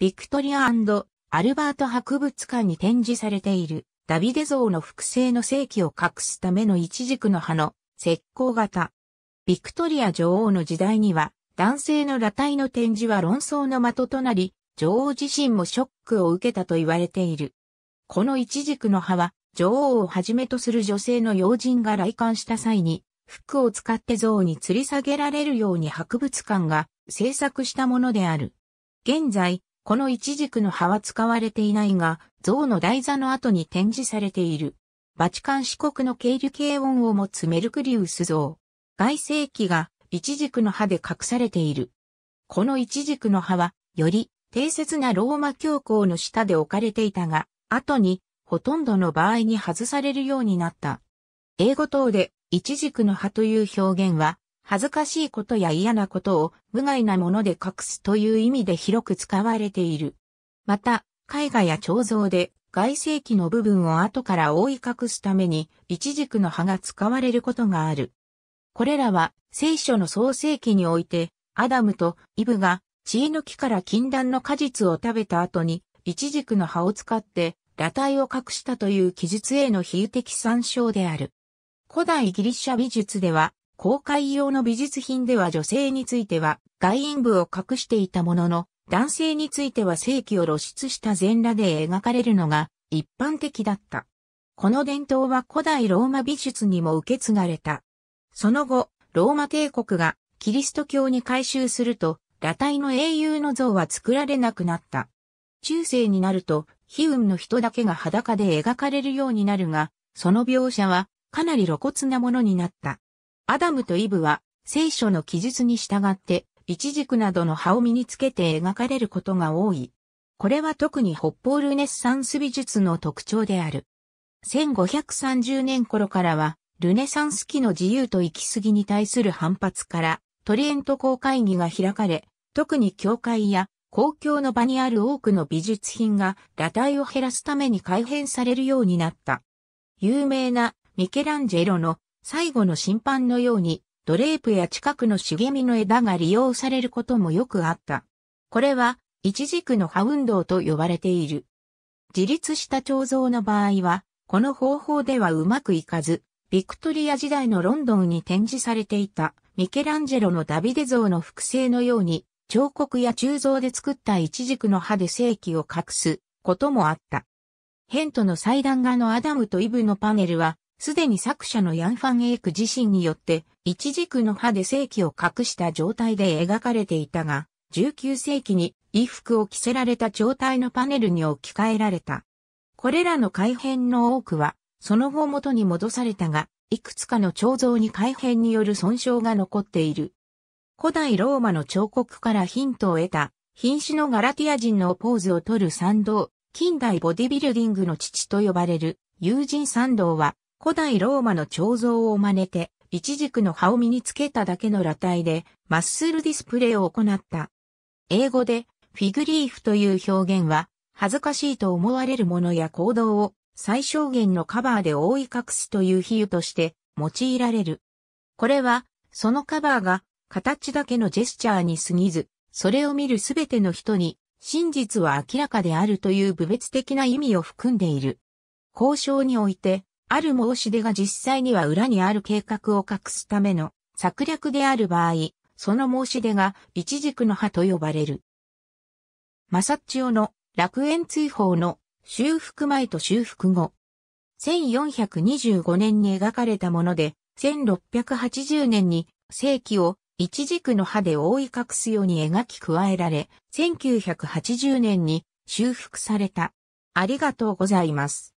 ビクトリアアルバート博物館に展示されているダビデ像の複製の正規を隠すための一軸の葉の石膏型。ビクトリア女王の時代には男性の裸体の展示は論争の的となり、女王自身もショックを受けたと言われている。この一軸の葉は女王をはじめとする女性の要人が来館した際に服を使って像に吊り下げられるように博物館が制作したものである。現在、この一軸の葉は使われていないが、像の台座の後に展示されている。バチカン四国の経理系音を持つメルクリウス像。外世紀が一軸の葉で隠されている。この一軸の葉は、より定説なローマ教皇の下で置かれていたが、後に、ほとんどの場合に外されるようになった。英語等で、一軸の葉という表現は、恥ずかしいことや嫌なことを無害なもので隠すという意味で広く使われている。また、絵画や彫像で外世紀の部分を後から覆い隠すために、一軸の葉が使われることがある。これらは聖書の創世記において、アダムとイブが知恵の木から禁断の果実を食べた後に、一軸の葉を使って裸体を隠したという記述への比喩的参照である。古代ギリシャ美術では、公開用の美術品では女性については外陰部を隠していたものの、男性については性器を露出した全裸で描かれるのが一般的だった。この伝統は古代ローマ美術にも受け継がれた。その後、ローマ帝国がキリスト教に改宗すると、裸体の英雄の像は作られなくなった。中世になると、悲運の人だけが裸で描かれるようになるが、その描写はかなり露骨なものになった。アダムとイブは聖書の記述に従って、一軸などの葉を身につけて描かれることが多い。これは特に北方ルネッサンス美術の特徴である。1530年頃からは、ルネサンス期の自由と行き過ぎに対する反発から、トリエント公会議が開かれ、特に教会や公共の場にある多くの美術品が裸体を減らすために改変されるようになった。有名なミケランジェロの最後の審判のように、ドレープや近くの茂みの枝が利用されることもよくあった。これは、一軸の葉運動と呼ばれている。自立した彫像の場合は、この方法ではうまくいかず、ビクトリア時代のロンドンに展示されていたミケランジェロのダビデ像の複製のように、彫刻や鋳造で作った一軸の葉で正規を隠すこともあった。ヘントの祭壇画のアダムとイブのパネルは、すでに作者のヤン・ファン・エイク自身によって、一軸の歯で世紀を隠した状態で描かれていたが、19世紀に衣服を着せられた状態のパネルに置き換えられた。これらの改変の多くは、その後元に戻されたが、いくつかの彫像に改変による損傷が残っている。古代ローマの彫刻からヒントを得た、瀕死のガラティア人のポーズを取る参道、近代ボディビルディングの父と呼ばれる、友人参道は、古代ローマの彫像を真似て、一軸の葉を身につけただけの裸体で、マッスルディスプレイを行った。英語で、フィグリーフという表現は、恥ずかしいと思われるものや行動を最小限のカバーで覆い隠すという比喩として用いられる。これは、そのカバーが形だけのジェスチャーに過ぎず、それを見るすべての人に真実は明らかであるという部別的な意味を含んでいる。交渉において、ある申し出が実際には裏にある計画を隠すための策略である場合、その申し出が一軸の葉と呼ばれる。マサッチオの楽園追放の修復前と修復後。1425年に描かれたもので、1680年に世紀を一軸の葉で覆い隠すように描き加えられ、1980年に修復された。ありがとうございます。